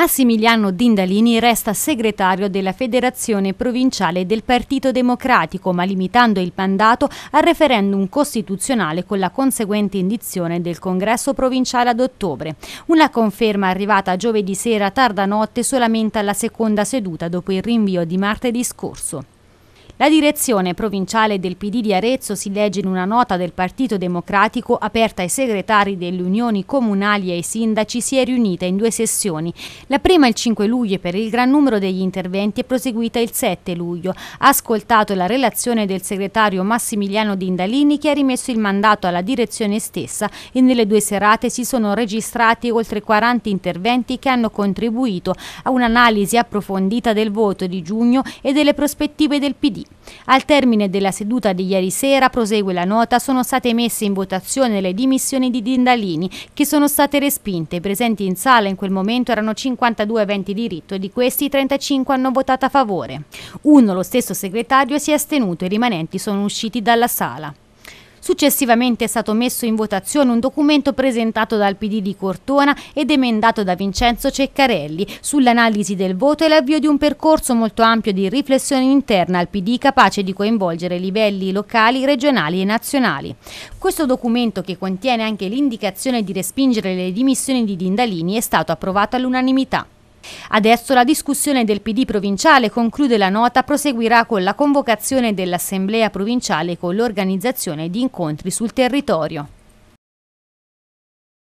Massimiliano Dindalini resta segretario della Federazione Provinciale del Partito Democratico, ma limitando il mandato al referendum costituzionale con la conseguente indizione del congresso provinciale ad ottobre. Una conferma arrivata giovedì sera tarda notte solamente alla seconda seduta dopo il rinvio di martedì scorso. La direzione provinciale del PD di Arezzo si legge in una nota del Partito Democratico aperta ai segretari delle unioni comunali e ai sindaci si è riunita in due sessioni. La prima il 5 luglio per il gran numero degli interventi è proseguita il 7 luglio. Ha ascoltato la relazione del segretario Massimiliano Dindalini che ha rimesso il mandato alla direzione stessa e nelle due serate si sono registrati oltre 40 interventi che hanno contribuito a un'analisi approfondita del voto di giugno e delle prospettive del PD. Al termine della seduta di ieri sera, prosegue la nota, sono state messe in votazione le dimissioni di Dindalini, che sono state respinte. Presenti in sala in quel momento erano 52 eventi di rito e di questi 35 hanno votato a favore. Uno, lo stesso segretario, si è astenuto e i rimanenti sono usciti dalla sala. Successivamente è stato messo in votazione un documento presentato dal PD di Cortona ed emendato da Vincenzo Ceccarelli sull'analisi del voto e l'avvio di un percorso molto ampio di riflessione interna al PD capace di coinvolgere livelli locali, regionali e nazionali. Questo documento, che contiene anche l'indicazione di respingere le dimissioni di Dindalini, è stato approvato all'unanimità. Adesso la discussione del PD provinciale conclude la nota, proseguirà con la convocazione dell'Assemblea provinciale con l'organizzazione di incontri sul territorio.